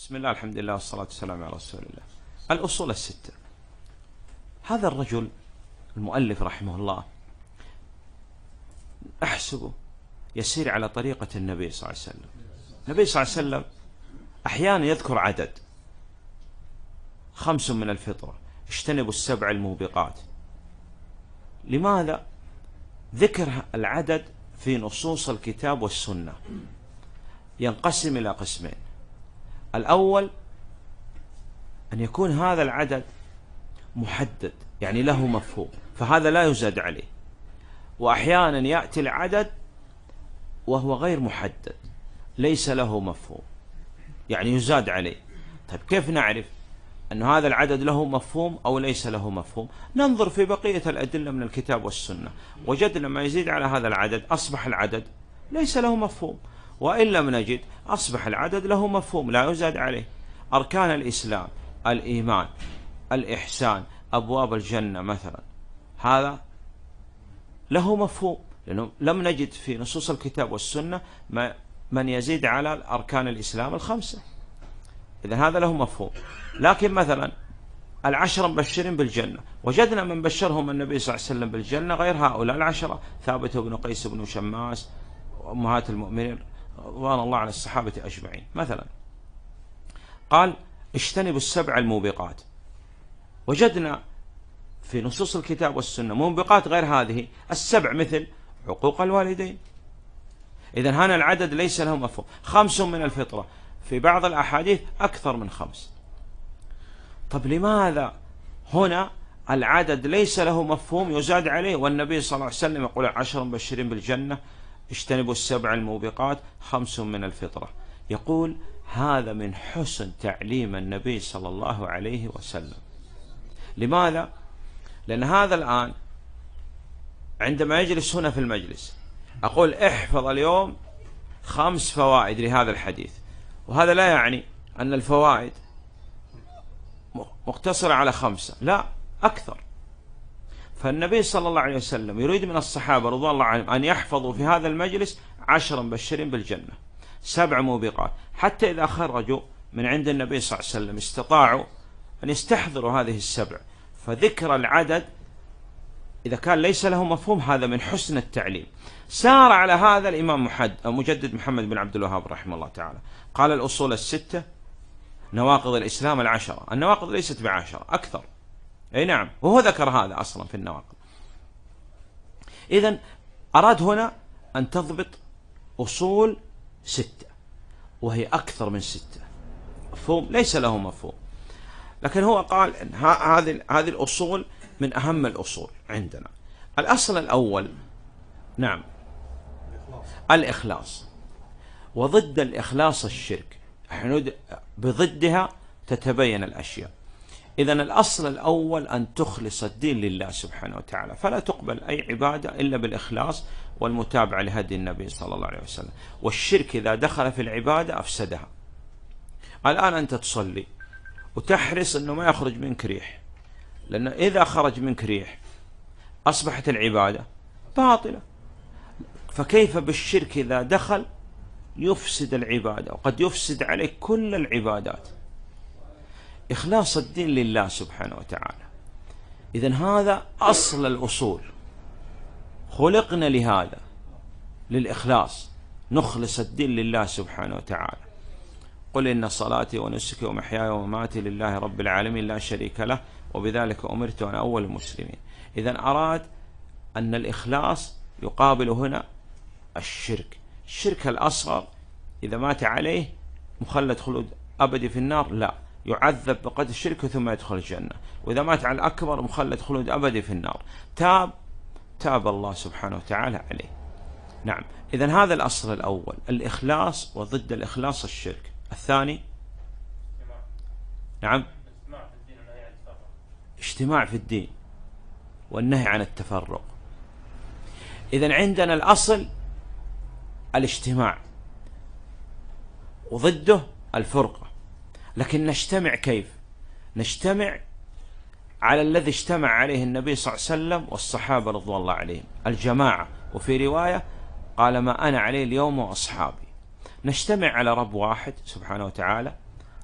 بسم الله الحمد لله والصلاة والسلام على رسول الله الأصول الستة هذا الرجل المؤلف رحمه الله أحسبه يسير على طريقة النبي صلى الله عليه وسلم النبي صلى الله عليه وسلم أحيانا يذكر عدد خمس من الفطرة اجتنبوا السبع الموبقات لماذا ذكر العدد في نصوص الكتاب والسنة ينقسم إلى قسمين الأول أن يكون هذا العدد محدد يعني له مفهوم فهذا لا يزاد عليه وأحيانا يأتي العدد وهو غير محدد ليس له مفهوم يعني يزاد عليه طيب كيف نعرف أن هذا العدد له مفهوم أو ليس له مفهوم ننظر في بقية الأدلة من الكتاب والسنة وجدنا ما يزيد على هذا العدد أصبح العدد ليس له مفهوم وإن لم نجد أصبح العدد له مفهوم لا يزاد عليه أركان الإسلام الإيمان الإحسان أبواب الجنة مثلا هذا له مفهوم لأنه لم نجد في نصوص الكتاب والسنة ما من يزيد على أركان الإسلام الخمسة إذا هذا له مفهوم لكن مثلا العشرة مبشرين بالجنة وجدنا من بشرهم النبي صلى الله عليه وسلم بالجنة غير هؤلاء العشرة ثابت بن قيس بن شماس وأمهات المؤمنين رضوان الله على الصحابة أجمعين مثلا قال اجتنبوا السبع الموبقات وجدنا في نصوص الكتاب والسنة موبقات غير هذه السبع مثل حقوق الوالدين إذا هنا العدد ليس لهم مفهوم خمس من الفطرة في بعض الأحاديث أكثر من خمس طب لماذا هنا العدد ليس له مفهوم يزاد عليه والنبي صلى الله عليه وسلم يقول عشر مبشرين بالجنة اجتنبوا السبع الموبقات خمس من الفطرة يقول هذا من حسن تعليم النبي صلى الله عليه وسلم لماذا؟ لأن هذا الآن عندما يجلس هنا في المجلس أقول احفظ اليوم خمس فوائد لهذا الحديث وهذا لا يعني أن الفوائد مقتصرة على خمسة لا أكثر فالنبي صلى الله عليه وسلم يريد من الصحابة رضوان الله عنهم أن يحفظوا في هذا المجلس عشر مبشرين بالجنة سبع موبقات حتى إذا خرجوا من عند النبي صلى الله عليه وسلم استطاعوا أن يستحضروا هذه السبع فذكر العدد إذا كان ليس له مفهوم هذا من حسن التعليم سار على هذا الإمام محد مجدد محمد بن عبد الوهاب رحمه الله تعالى قال الأصول الستة نواقض الإسلام العشرة النواقض ليست بعشرة أكثر أي نعم وهو ذكر هذا أصلا في النواقض إذا أراد هنا أن تضبط أصول ستة وهي أكثر من ستة مفهوم ليس له مفهوم لكن هو قال إن هذه هذه الأصول من أهم الأصول عندنا الأصل الأول نعم الإخلاص, وضد الإخلاص الشرك بضدها تتبين الأشياء إذا الأصل الأول أن تخلص الدين لله سبحانه وتعالى فلا تقبل أي عبادة إلا بالإخلاص والمتابعة لهدي النبي صلى الله عليه وسلم والشرك إذا دخل في العبادة أفسدها الآن أنت تصلي وتحرص أنه ما يخرج منك ريح لأنه إذا خرج منك ريح أصبحت العبادة باطلة فكيف بالشرك إذا دخل يفسد العبادة وقد يفسد عليك كل العبادات إخلاص الدين لله سبحانه وتعالى إذا هذا أصل الأصول خلقنا لهذا للإخلاص نخلص الدين لله سبحانه وتعالى قل إن صلاتي ونسكي ومحياي ومماتي لله رب العالمين لا شريك له وبذلك أمرت وأنا أول المسلمين إذا أراد أن الإخلاص يقابل هنا الشرك الشرك الأصغر إذا مات عليه مخلد خلود أبدي في النار لا يعذب بقدر الشرك ثم يدخل الجنة وإذا مات على الأكبر مخلد خلود أبدي في النار تاب تاب الله سبحانه وتعالى عليه نعم إذا هذا الأصل الأول الإخلاص وضد الإخلاص الشرك الثاني نعم اجتماع في الدين والنهي عن التفرق إذا عندنا الأصل الاجتماع وضده الفرقة لكن نجتمع كيف نجتمع على الذي اجتمع عليه النبي صلى الله عليه وسلم والصحابة رضوان الله عليهم الجماعة وفي رواية قال ما أنا عليه اليوم وأصحابي نجتمع على رب واحد سبحانه وتعالى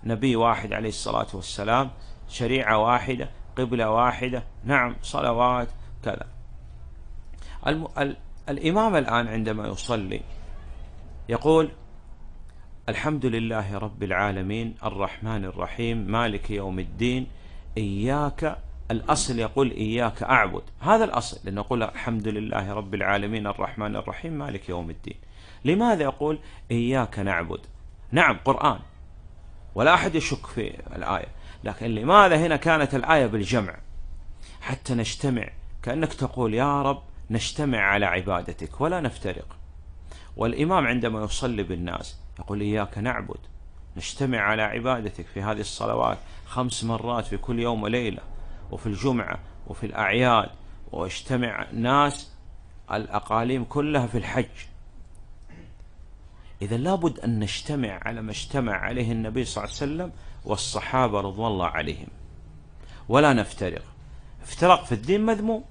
نبي واحد عليه الصلاة والسلام شريعة واحدة قبلة واحدة نعم صلوات كذا الم... ال... الإمام الآن عندما يصلي يقول الحمد لله رب العالمين الرحمن الرحيم مالك يوم الدين إياك الأصل يقول إياك أعبد هذا الأصل لأنه يقول الحمد لله رب العالمين الرحمن الرحيم مالك يوم الدين لماذا يقول إياك نعبد نعم قرآن ولا أحد يشك في الآية لكن لماذا هنا كانت الآية بالجمع حتى نجتمع كأنك تقول يا رب نجتمع على عبادتك ولا نفترق والإمام عندما يصلي بالناس يقول إياك نعبد نجتمع على عبادتك في هذه الصلوات خمس مرات في كل يوم وليلة وفي الجمعة وفي الأعياد واجتمع ناس الأقاليم كلها في الحج إذا لابد أن نجتمع على ما اجتمع عليه النبي صلى الله عليه وسلم والصحابة رضوان الله عليهم ولا نفترق افتراق في الدين مذموم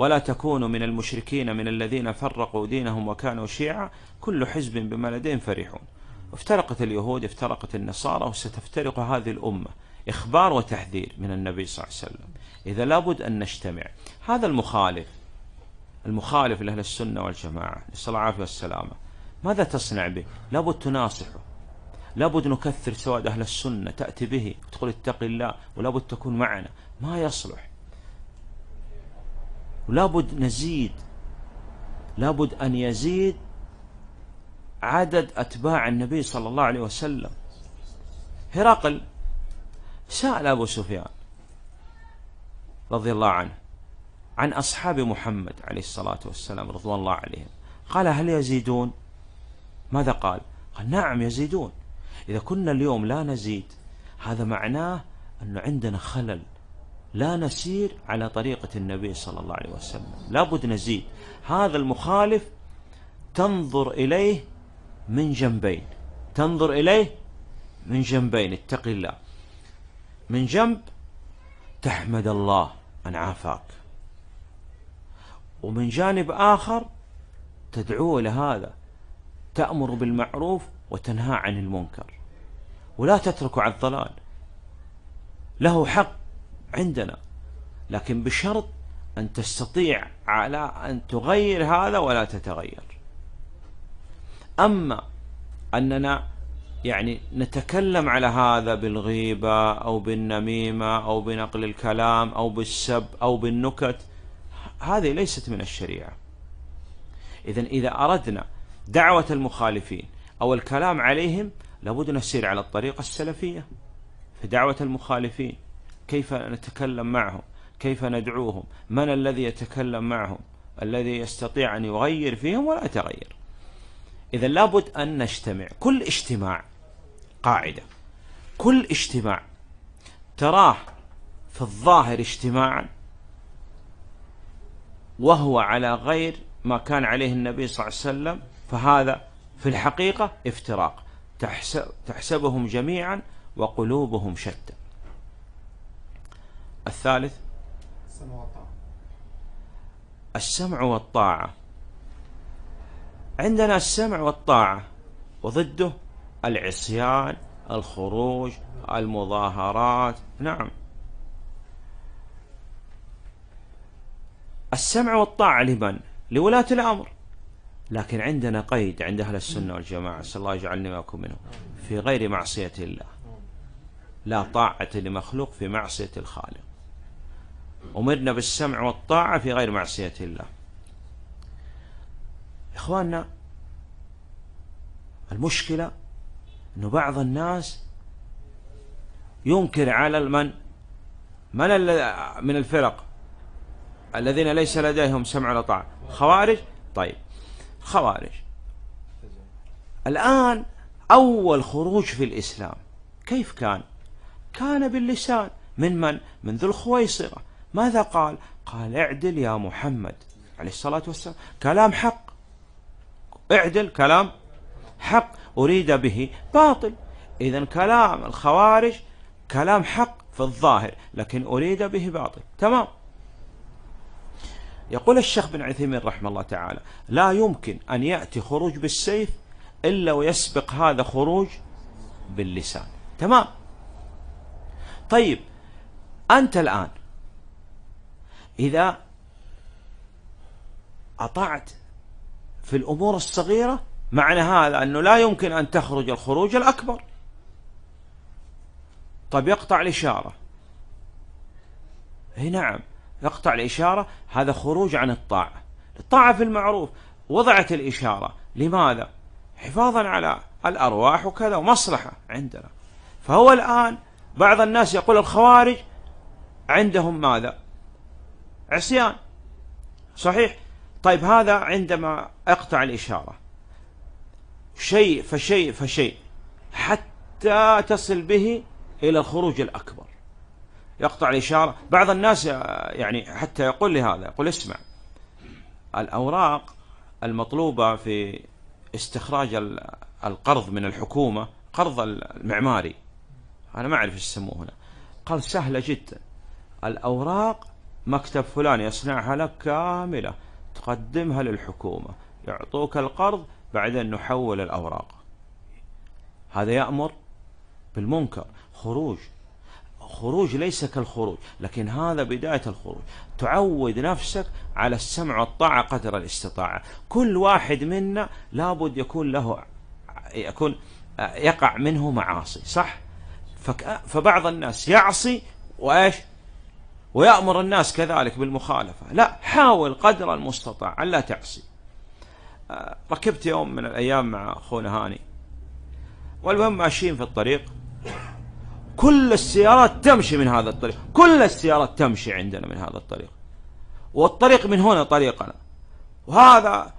ولا تكونوا من المشركين من الذين فرقوا دينهم وكانوا شيعا كل حزب بما لديهم فرحون افترقت اليهود افترقت النصارى وستفترق هذه الأمة إخبار وتحذير من النبي صلى الله عليه وسلم إذا لابد أن نجتمع هذا المخالف المخالف لأهل السنة والجماعة نسأل الله العافية والسلامة ماذا تصنع به لابد تناصحه لابد نكثر سواد أهل السنة تأتي به وتقول اتق الله ولابد تكون معنا ما يصلح ولابد نزيد لابد أن يزيد عدد أتباع النبي صلى الله عليه وسلم هرقل سأل أبو سفيان رضي الله عنه عن أصحاب محمد عليه الصلاة والسلام رضوان الله عليهم قال هل يزيدون ماذا قال قال نعم يزيدون إذا كنا اليوم لا نزيد هذا معناه أنه عندنا خلل لا نسير على طريقة النبي صلى الله عليه وسلم لابد نزيد هذا المخالف تنظر إليه من جنبين تنظر إليه من جنبين اتق الله من جنب تحمد الله أن عافاك ومن جانب آخر تدعوه إلى هذا تأمر بالمعروف وتنهى عن المنكر ولا تتركه عن الضلال له حق عندنا لكن بشرط أن تستطيع على أن تغير هذا ولا تتغير أما أننا يعني نتكلم على هذا بالغيبة أو بالنميمة أو بنقل الكلام أو بالسب أو بالنكت هذه ليست من الشريعة إذا إذا أردنا دعوة المخالفين أو الكلام عليهم لابد نسير على الطريقة السلفية في دعوة المخالفين كيف نتكلم معهم كيف ندعوهم من الذي يتكلم معهم الذي يستطيع أن يغير فيهم ولا يتغير إذا لابد أن نجتمع كل اجتماع قاعدة كل اجتماع تراه في الظاهر اجتماعا وهو على غير ما كان عليه النبي صلى الله عليه وسلم فهذا في الحقيقة افتراق تحسب تحسبهم جميعا وقلوبهم شتى الثالث السمع والطاعة السمع والطاعة عندنا السمع والطاعة وضده العصيان الخروج المظاهرات نعم السمع والطاعة لمن؟ لولاة الأمر لكن عندنا قيد عند أهل السنة والجماعة صلى الله يجعلني وإياكم منهم في غير معصية الله لا طاعة لمخلوق في معصية الخالق أمرنا بالسمع والطاعة في غير معصية الله إخواننا المشكلة أنه بعض الناس ينكر على من من من الفرق الذين ليس لديهم سمع ولا طاعة خوارج طيب خوارج الآن أول خروج في الإسلام كيف كان كان باللسان من من من ذو الخويصرة ماذا قال؟ قال اعدل يا محمد عليه الصلاة والسلام كلام حق اعدل كلام حق أريد به باطل إذا كلام الخوارج كلام حق في الظاهر لكن أريد به باطل تمام يقول الشيخ بن عثيمين رحمه الله تعالى لا يمكن أن يأتي خروج بالسيف إلا ويسبق هذا خروج باللسان تمام طيب أنت الآن إذا أطعت في الأمور الصغيرة معنى هذا أنه لا يمكن أن تخرج الخروج الأكبر طب يقطع الإشارة هي نعم يقطع الإشارة هذا خروج عن الطاعة الطاعة في المعروف وضعت الإشارة لماذا حفاظا على الأرواح وكذا ومصلحة عندنا فهو الآن بعض الناس يقول الخوارج عندهم ماذا عصيان صحيح طيب هذا عندما اقطع الإشارة شيء فشيء فشيء حتى تصل به إلى الخروج الأكبر يقطع الإشارة بعض الناس يعني حتى يقول لي هذا يقول اسمع الأوراق المطلوبة في استخراج القرض من الحكومة قرض المعماري أنا ما أعرف ايش يسموه هنا قال سهلة جدا الأوراق مكتب فلان يصنعها لك كاملة تقدمها للحكومة يعطوك القرض بعدين نحول الأوراق هذا يأمر بالمنكر خروج خروج ليس كالخروج لكن هذا بداية الخروج تعود نفسك على السمع والطاعة قدر الاستطاعة كل واحد منا لابد يكون له يكون يقع منه معاصي صح فبعض الناس يعصي وإيش ويأمر الناس كذلك بالمخالفة لا حاول قدر المستطاع ألا تعصي آه، ركبت يوم من الأيام مع أخونا هاني والمهم ماشيين في الطريق كل السيارات تمشي من هذا الطريق كل السيارات تمشي عندنا من هذا الطريق والطريق من هنا طريقنا وهذا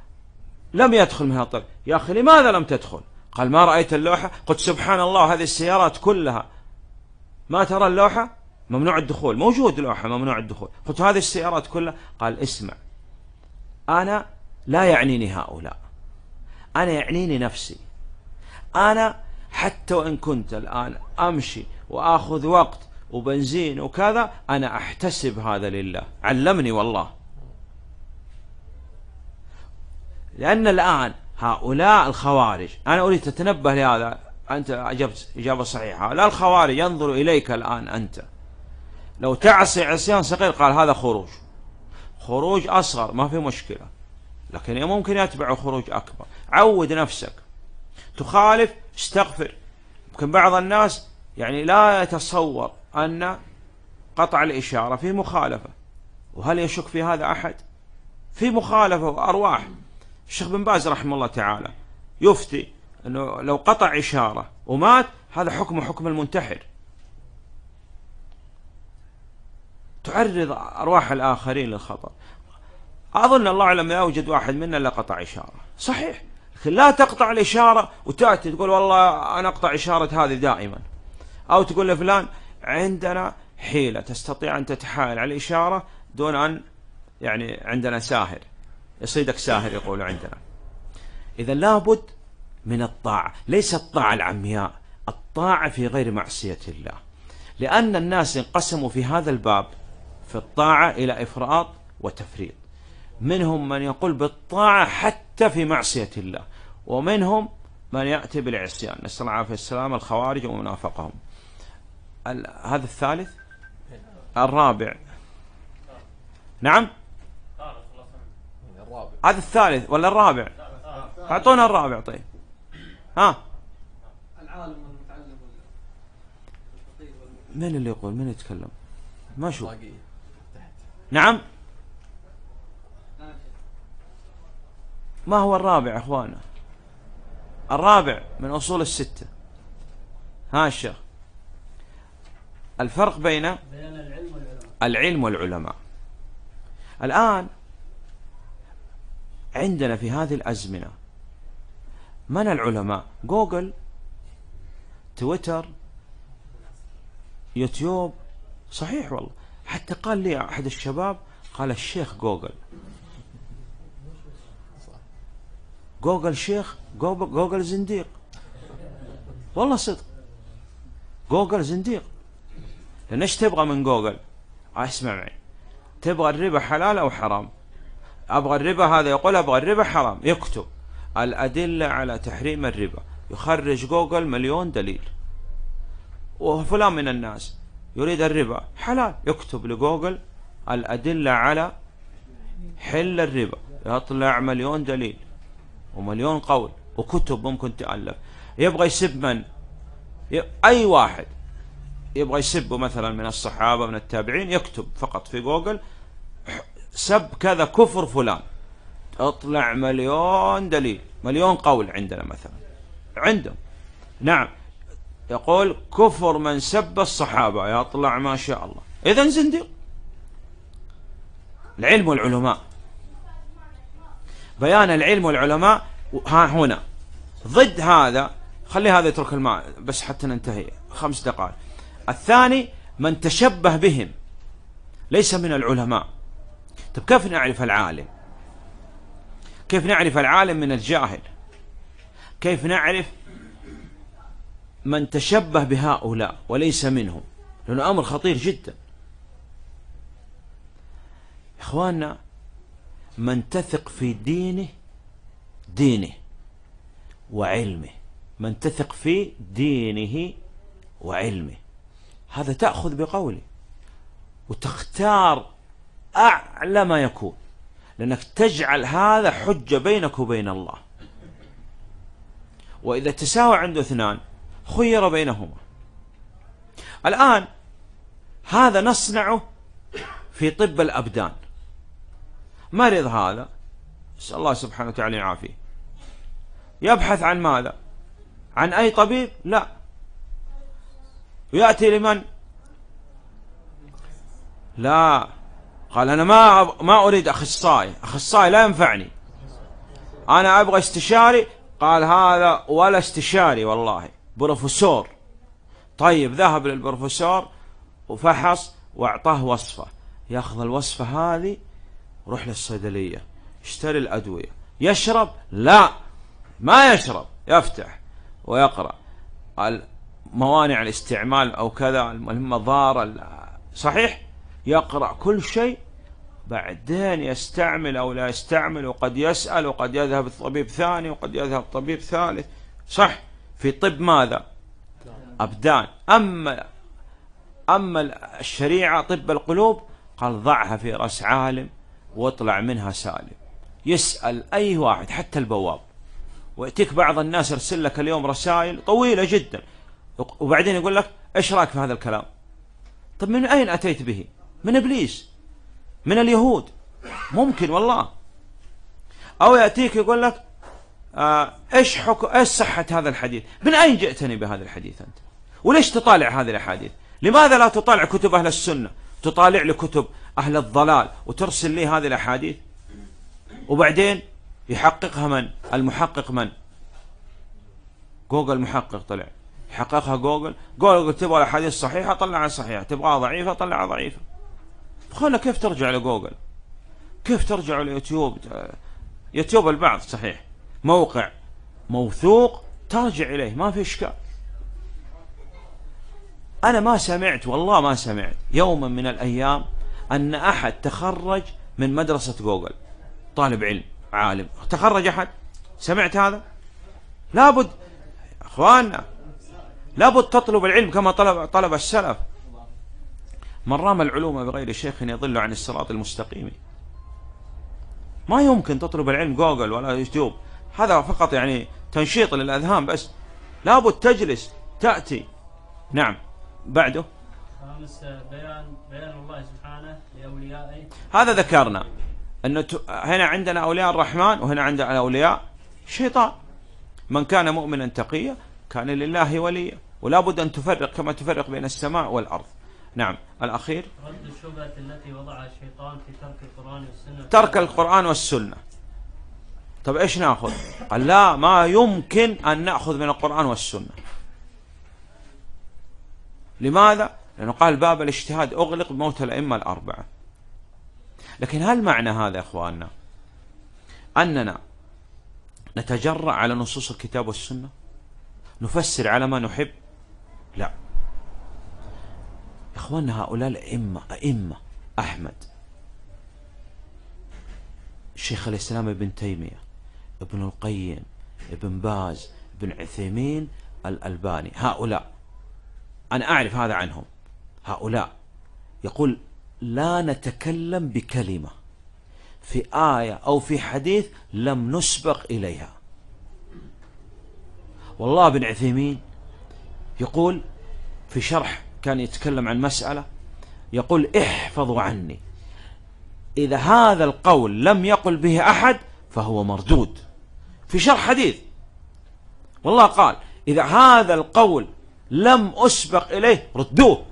لم يدخل من هذا الطريق يا أخي لماذا لم تدخل قال ما رأيت اللوحة قلت سبحان الله هذه السيارات كلها ما ترى اللوحة ممنوع الدخول موجود لوحه ممنوع الدخول قلت هذه السيارات كلها قال اسمع انا لا يعنيني هؤلاء انا يعنيني نفسي انا حتى وان كنت الان امشي واخذ وقت وبنزين وكذا انا احتسب هذا لله علمني والله لان الان هؤلاء الخوارج انا اريد تتنبه لهذا انت اجبت اجابه صحيحه لا الخوارج ينظر اليك الان انت لو تعصي عصيان صغير قال هذا خروج خروج أصغر ما في مشكلة لكن إيه ممكن يتبع خروج أكبر عود نفسك تخالف استغفر يمكن بعض الناس يعني لا يتصور أن قطع الإشارة فيه مخالفة وهل يشك في هذا أحد في مخالفة وأرواح الشيخ بن باز رحمه الله تعالى يفتي أنه لو قطع إشارة ومات هذا حكم حكم المنتحر تعرض أرواح الآخرين للخطر أظن الله لما يوجد واحد منا إلا قطع إشارة صحيح لكن لا تقطع الإشارة وتأتي تقول والله أنا أقطع إشارة هذه دائما أو تقول لفلان عندنا حيلة تستطيع أن تتحايل على الإشارة دون أن يعني عندنا ساهر يصيدك ساهر يقول عندنا إذا لابد من الطاعة ليس الطاعة العمياء الطاعة في غير معصية الله لأن الناس انقسموا في هذا الباب في الطاعة إلى إفراط وتفريط منهم من يقول بالطاعة حتى في معصية الله ومنهم من يأتي بالعصيان نسأل الله العافية السلام الخوارج ومنافقهم هذا الثالث الرابع نعم هذا الثالث ولا الرابع أعطونا الرابع طيب ها العالم والمتعلم من اللي يقول من يتكلم ما شو نعم ما هو الرابع اخوانا الرابع من اصول الستة ها الشيخ الفرق بين العلم والعلماء العلم والعلماء الآن عندنا في هذه الأزمنة من العلماء جوجل تويتر يوتيوب صحيح والله حتى قال لي أحد الشباب قال الشيخ جوجل جوجل شيخ جوجل, جوجل زنديق والله صدق جوجل زنديق لأن إيش تبغى من جوجل آه، اسمع معي تبغى الربا حلال أو حرام أبغى الربا هذا يقول أبغى الربا حرام يكتب الأدلة على تحريم الربا يخرج جوجل مليون دليل وفلان من الناس يريد الربا حلال يكتب لجوجل الأدلة على حل الربا يطلع مليون دليل ومليون قول وكتب ممكن تألف يبغى يسب من أي واحد يبغى يسبه مثلا من الصحابة من التابعين يكتب فقط في جوجل سب كذا كفر فلان تطلع مليون دليل مليون قول عندنا مثلا عندهم نعم يقول كفر من سب الصحابة يطلع ما شاء الله إذا زنديق العلم والعلماء بيان العلم والعلماء ها هنا ضد هذا خلي هذا يترك الماء بس حتى ننتهي خمس دقائق الثاني من تشبه بهم ليس من العلماء طب كيف نعرف العالم كيف نعرف العالم من الجاهل كيف نعرف من تشبه بهؤلاء وليس منهم لأنه أمر خطير جدا إخواننا من تثق في دينه دينه وعلمه من تثق في دينه وعلمه هذا تأخذ بقوله وتختار أعلى ما يكون لأنك تجعل هذا حجة بينك وبين الله وإذا تساوى عنده اثنان خير بينهما الآن هذا نصنعه في طب الأبدان مرض هذا نسأل الله سبحانه وتعالى يعافيه يبحث عن ماذا عن أي طبيب لا ويأتي لمن لا قال أنا ما ما أريد أخصائي أخصائي لا ينفعني أنا أبغى استشاري قال هذا ولا استشاري والله بروفيسور طيب ذهب للبروفيسور وفحص واعطاه وصفه ياخذ الوصفه هذه روح للصيدليه اشتري الادويه يشرب لا ما يشرب يفتح ويقرا موانع الاستعمال او كذا المهمه ضار صحيح يقرا كل شيء بعدين يستعمل او لا يستعمل وقد يسال وقد يذهب الطبيب ثاني وقد يذهب طبيب ثالث صح في طب ماذا أبدان أما أما الشريعة طب القلوب قال ضعها في رأس عالم واطلع منها سالم يسأل أي واحد حتى البواب ويأتيك بعض الناس يرسل لك اليوم رسائل طويلة جدا وبعدين يقول لك ايش رايك في هذا الكلام طب من اين اتيت به من ابليس من اليهود ممكن والله او ياتيك يقول لك آه، ايش حكم ايش صحه هذا الحديث؟ من اين جئتني بهذا الحديث انت؟ وليش تطالع هذه الاحاديث؟ لماذا لا تطالع كتب اهل السنه؟ تطالع لي كتب اهل الضلال وترسل لي هذه الاحاديث؟ وبعدين يحققها من؟ المحقق من؟ جوجل محقق طلع يحققها جوجل، جوجل تبغى الاحاديث صحيحه طلعها صحيحه، تبغاها ضعيفه طلعها ضعيفه. خلنا كيف ترجع لجوجل؟ كيف ترجع ليوتيوب؟ يوتيوب البعض صحيح موقع موثوق ترجع إليه ما في إشكال أنا ما سمعت والله ما سمعت يوما من الأيام أن أحد تخرج من مدرسة جوجل طالب علم عالم تخرج أحد سمعت هذا لابد أخواننا لابد تطلب العلم كما طلب طلب السلف من رام العلوم بغير شيخ يضل عن الصراط المستقيم ما يمكن تطلب العلم جوجل ولا يوتيوب هذا فقط يعني تنشيط للأذهان بس لابد تجلس تأتي نعم بعده خامس بيان بيان الله سبحانه لأوليائه هذا ذكرنا أنه هنا عندنا أولياء الرحمن وهنا عندنا أولياء الشيطان من كان مؤمنا تقيا كان لله وليا ولا بد أن تفرق كما تفرق بين السماء والأرض نعم الأخير رد الشبهة التي وضعها الشيطان في ترك القرآن والسنة ترك القرآن والسنة طب ايش ناخذ قال لا ما يمكن أن نأخذ من القرآن والسنة لماذا؟ لأنه قال باب الاجتهاد أغلق بموت الأئمة الأربعة لكن هل معنى هذا يا إخواننا أننا نتجرأ على نصوص الكتاب والسنة نفسر على ما نحب لا إخواننا هؤلاء الأئمة أئمة أحمد شيخ الإسلام ابن تيمية ابن القيم ابن باز ابن عثيمين الألباني هؤلاء أنا أعرف هذا عنهم هؤلاء يقول لا نتكلم بكلمة في آية أو في حديث لم نسبق إليها والله ابن عثيمين يقول في شرح كان يتكلم عن مسألة يقول احفظوا عني إذا هذا القول لم يقل به أحد فهو مردود في شرح حديث والله قال إذا هذا القول لم أسبق إليه ردوه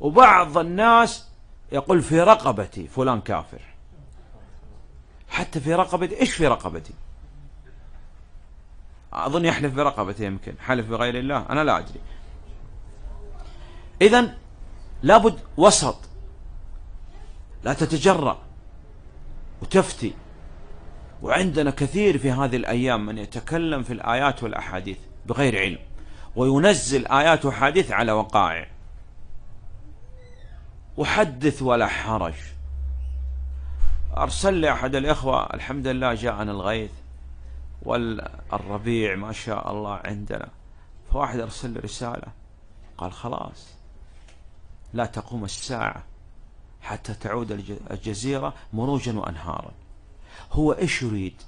وبعض الناس يقول في رقبتي فلان كافر حتى في رقبتي إيش في رقبتي أظن يحلف برقبتي يمكن حلف بغير الله أنا لا أدري إذا لابد وسط لا تتجرأ وتفتي وعندنا كثير في هذه الأيام من يتكلم في الآيات والأحاديث بغير علم وينزل آيات واحاديث على وقائع وحدث ولا حرج أرسل لي أحد الإخوة الحمد لله جاءنا الغيث والربيع ما شاء الله عندنا فواحد أرسل لي رسالة قال خلاص لا تقوم الساعة حتى تعود الجزيرة مروجا وأنهارا هو إيش يريد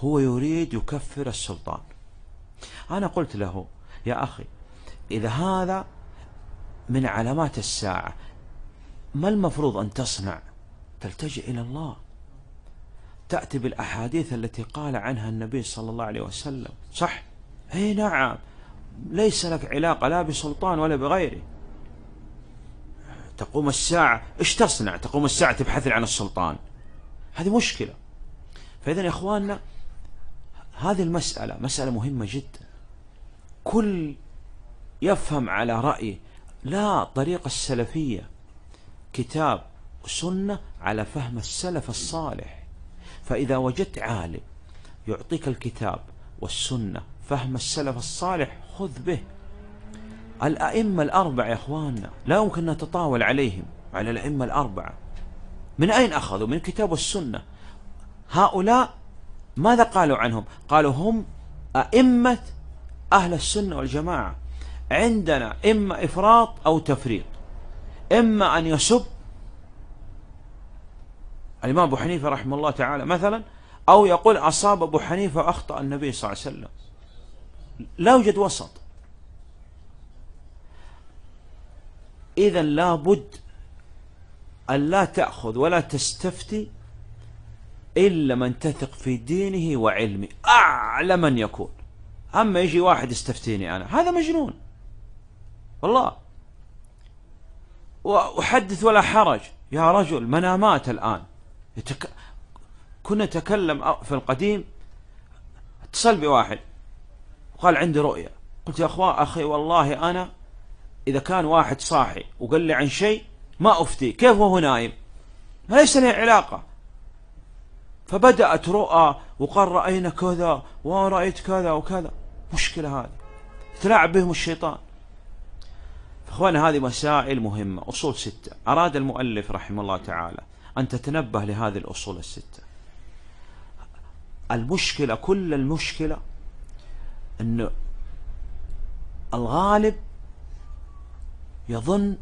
هو يريد يكفر السلطان أنا قلت له يا أخي إذا هذا من علامات الساعة ما المفروض أن تصنع تلتجئ إلى الله تأتي بالأحاديث التي قال عنها النبي صلى الله عليه وسلم صح أي نعم ليس لك علاقة لا بسلطان ولا بغيره تقوم الساعة إيش تصنع تقوم الساعة تبحث عن السلطان هذه مشكلة فإذا يا إخواننا هذه المسألة مسألة مهمة جدا كل يفهم على رأيه لا طريقة السلفية كتاب وسنة على فهم السلف الصالح فإذا وجدت عالم يعطيك الكتاب والسنة فهم السلف الصالح خذ به الأئمة الأربعة يا إخواننا لا يمكن أن نتطاول عليهم على الأئمة الأربعة من أين أخذوا؟ من الكتاب والسنة هؤلاء ماذا قالوا عنهم؟ قالوا هم أئمة أهل السنة والجماعة عندنا إما إفراط أو تفريط إما أن يسب الإمام أبو حنيفة رحمه الله تعالى مثلا أو يقول أصاب أبو حنيفة أخطأ النبي صلى الله عليه وسلم لا يوجد وسط إذا لابد أن لا تأخذ ولا تستفتي إلا من تثق في دينه وعلمه أعلى من يكون أما يجي واحد يستفتيني أنا هذا مجنون والله وأحدث ولا حرج يا رجل منامات الآن يتك... كنا نتكلم في القديم اتصل بواحد وقال عندي رؤية قلت يا أخوان أخي والله أنا إذا كان واحد صاحي وقال لي عن شيء ما أفتي كيف وهو نايم ليس لي علاقة فبدأت رؤى وقال رأينا كذا ورأيت كذا وكذا مشكلة هذه تلاعب بهم الشيطان فأخواني هذه مسائل مهمة أصول ستة أراد المؤلف رحمه الله تعالى أن تتنبه لهذه الأصول الستة المشكلة كل المشكلة أن الغالب يظن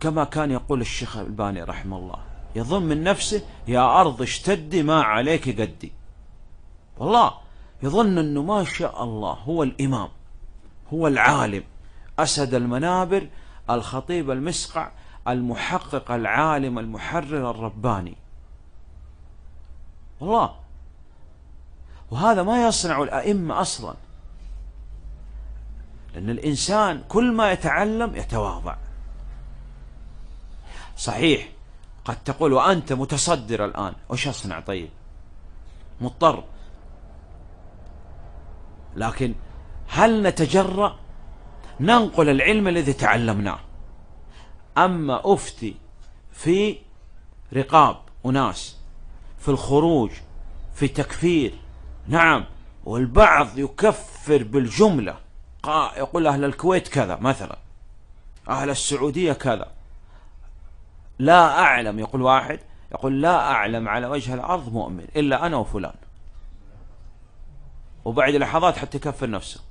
كما كان يقول الشيخ الباني رحمه الله يظن من نفسه يا أرض اشتدي ما عليك قدي والله يظن أنه ما شاء الله هو الإمام هو العالم أسد المنابر الخطيب المسقع المحقق العالم المحرر الرباني والله وهذا ما يصنع الأئمة أصلا لأن الإنسان كل ما يتعلم يتواضع صحيح قد تقول وأنت متصدر الآن وش أصنع طيب مضطر لكن هل نتجرأ ننقل العلم الذي تعلمناه أما أفتي في رقاب أناس في الخروج في تكفير نعم والبعض يكفر بالجملة يقول أهل الكويت كذا مثلا أهل السعودية كذا لا أعلم يقول واحد يقول لا أعلم على وجه الأرض مؤمن إلا أنا وفلان وبعد لحظات حتى يكفر نفسه